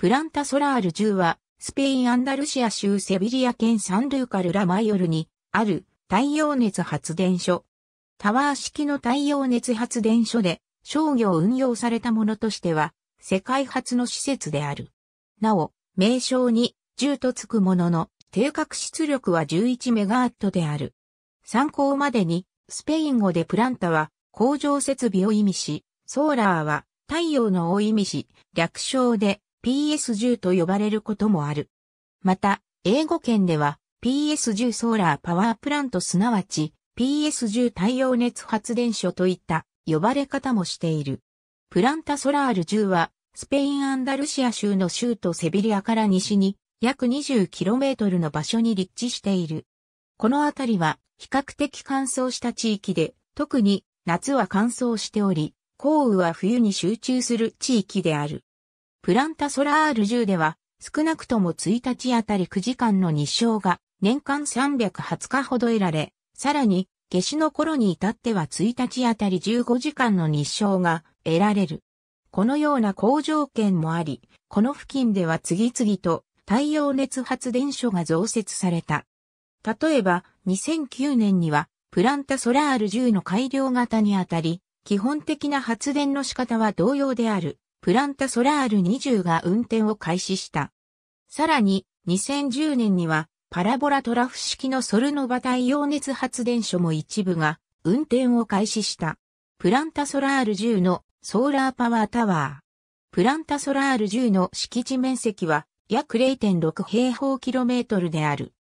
プランタソラール10は、スペイン・アンダルシア州セビリア県サンルーカル・ラ・マイオルにある太陽熱発電所。タワー式の太陽熱発電所で商業運用されたものとしては、世界初の施設である。なお、名称に10とつくものの、定格出力は11メガアットである。参考までに、スペイン語でプランタは工場設備を意味し、ソーラーは太陽のを意味し、略称で PS10 と呼ばれることもある。また、英語圏では PS10 ソーラーパワープラントすなわち PS10 太陽熱発電所といった呼ばれ方もしている。プランタソラール10はスペインアンダルシア州の州都セビリアから西に約 20km の場所に立地している。この辺りは比較的乾燥した地域で、特に夏は乾燥しており、降雨は冬に集中する地域である。プランタソラール10では、少なくとも1日あたり9時間の日照が年間320日ほど得られ、さらに、夏至の頃に至っては1日あたり15時間の日照が得られる。このような好条件もあり、この付近では次々と太陽熱発電所が増設された。例えば、2009年には、プランタソラール10の改良型にあたり、基本的な発電の仕方は同様である。プランタソラール20が運転を開始した。さらに、2010年には、パラボラトラフ式のソルノバ太陽熱発電所も一部が運転を開始した。プランタソラール10のソーラーパワータワー。プランタソラール10の敷地面積は約0.6平方キロメートルである。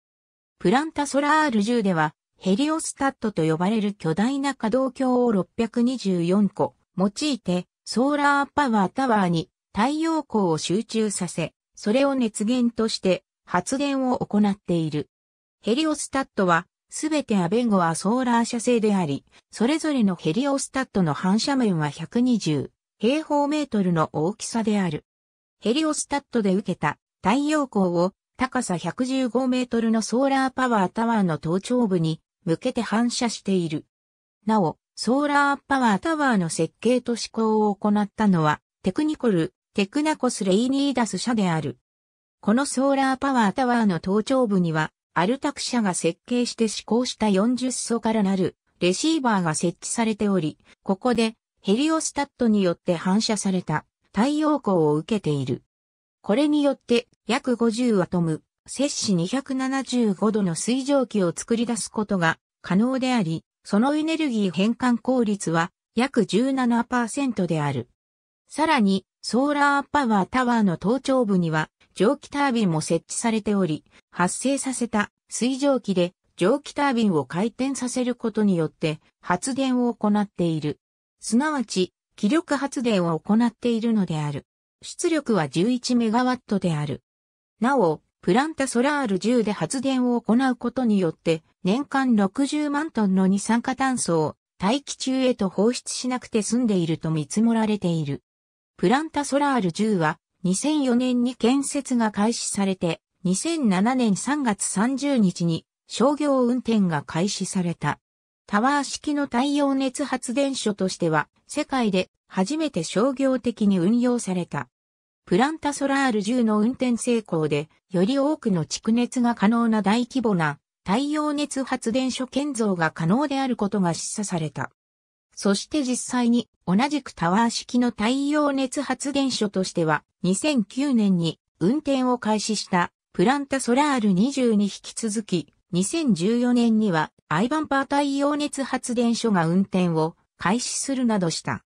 プランタソラール10ではヘリオスタットと呼ばれる巨大な可動橋を624個用いてソーラーパワータワーに太陽光を集中させ、それを熱源として発電を行っている。ヘリオスタットは、すべてアベンゴはソーラー社製であり、それぞれのヘリオスタットの反射面は120平方メートルの大きさである。ヘリオスタットで受けた太陽光を高さ115メートルのソーラーパワータワーの頭頂部に向けて反射している。なお、ソーラーパワータワーの設計と施工を行ったのは、テクニコル、テクナコスレイニーダス社である。このソーラーパワータワーの頭頂部には、アルタク社が設計して施行した40層からなるレシーバーが設置されており、ここでヘリオスタットによって反射された太陽光を受けている。これによって約50アトム、摂氏275度の水蒸気を作り出すことが可能であり、そのエネルギー変換効率は約17%である。さらに、ソーラーパワータワーの頭頂部には蒸気タービンも設置されており、発生させた水蒸気で蒸気タービンを回転させることによって発電を行っている。すなわち、気力発電を行っているのである。出力は11メガワットである。なお、プランタソラール10で発電を行うことによって、年間60万トンの二酸化炭素を大気中へと放出しなくて済んでいると見積もられている。プランタソラール10は2004年に建設が開始されて2007年3月30日に商業運転が開始された。タワー式の太陽熱発電所としては世界で初めて商業的に運用された。プランタソラール10の運転成功で、より多くの蓄熱が可能な大規模な太陽熱発電所建造が可能であることが示唆された。そして実際に同じくタワー式の太陽熱発電所としては2009年に運転を開始したプランタソラール20に引き続き2014年にはアイバンパー太陽熱発電所が運転を開始するなどした。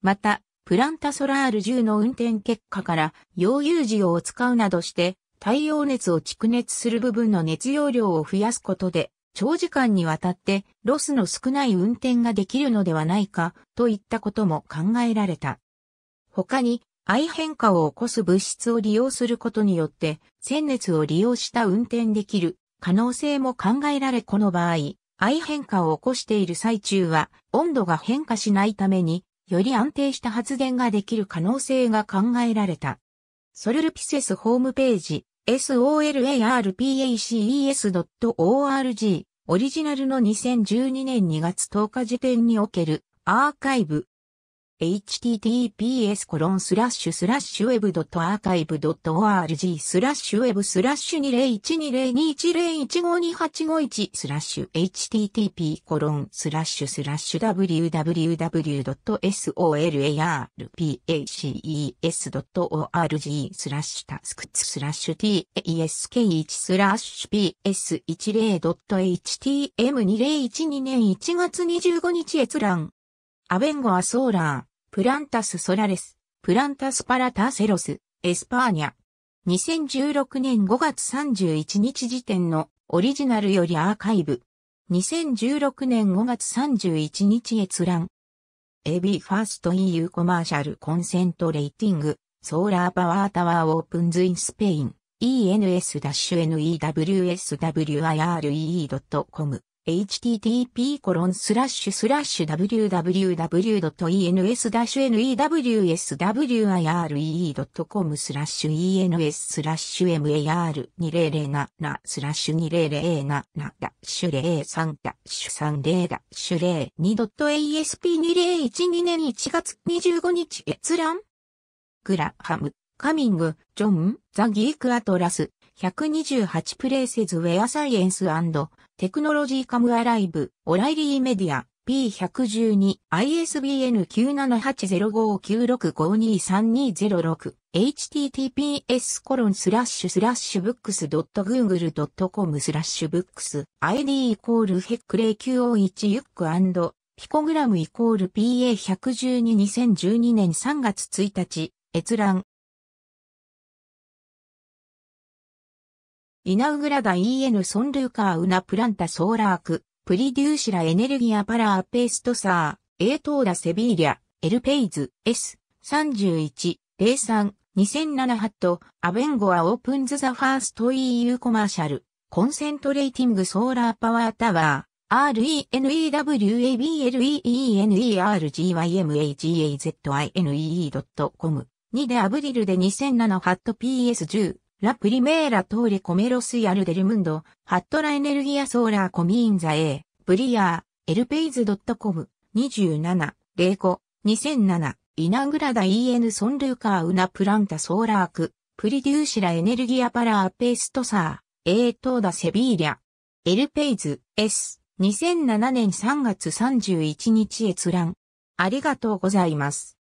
また、プランタソラール10の運転結果から溶融塩を使うなどして太陽熱を蓄熱する部分の熱容量を増やすことで、長時間にわたってロスの少ない運転ができるのではないかといったことも考えられた。他に、愛変化を起こす物質を利用することによって、鮮熱を利用した運転できる可能性も考えられこの場合、愛変化を起こしている最中は温度が変化しないために、より安定した発電ができる可能性が考えられた。ソルルピセスホームページ solarpaces.org オリジナルの2012年2月10日時点におけるアーカイブ https コロンスラッシュスラッシュウェブドットアーカイブドット org スラッシュウェブスラッシュ2 0 1 2 0 2 1 0 1 5 2 8 5 5スラッシュ http コロンスラッシュスラッシュ www.solarphaces.org スラッシュタスクツスラッシュ task1 スラッシュ ps10.htm2012 年1月25日閲覧アベンゴアソーラー、プランタスソラレス、プランタスパラタセロス、エスパーニャ。2016年5月31日時点のオリジナルよりアーカイブ。2016年5月31日閲覧。エビファースト EU コマーシャルコンセントレーティング、ソーラーパワータワーオープンズインスペイン、ens-newswiree.com http://www.ens-newswire.com スラッシュ ens スラッシュ mar2007 スラッシュ2007ダッシュ03ダッシュ30ダッシュ 02.asp2012 年1月25日閲覧グラハム、カミング、ジョン、ザ・ギーク・アトラス、128プレイセズ・ウェア・サイエンステクノロジーカムアライブ、オライリーメディア、P112、ISBN 9780596523206、https コロンスラッシュスラッシュブックスドットグーグルドットコムスラッシュブックス ID イコールヘックレイ q o 1ユックアンドピコグラムイコール PA1122012 年3月1日、閲覧、イナウグラダ EN ソンルーカーウナプランタソーラーク、プリデューシラエネルギアパラーペーストサー、エートーラセビーリャ、エルペイズ、S、31、03、2007ハット、アベンゴアオープンズザファースト EU コマーシャル、コンセントレーティングソーラーパワータワー、r e n e w a b l e n e r g y m a g a z i n e e c o m 2でアブリルで2007ハット PS10 ラ・プリメーラ・トーレ・コメロス・アル・デルムンド、ハットラ・エネルギア・ソーラー・コミーン・ザ・エー、ブリアー、エルペイズ・ドット・コム、27、05、2007、イナグラダ・イーエヌ・ソン・ルーカー・ウナ・プランタ・ソーラーク、プリデューシラ・エネルギア・パラ・ーペースト・サー、エートーダ・セビーリャ、エルペイズ、S、2007年3月31日閲覧。ありがとうございます。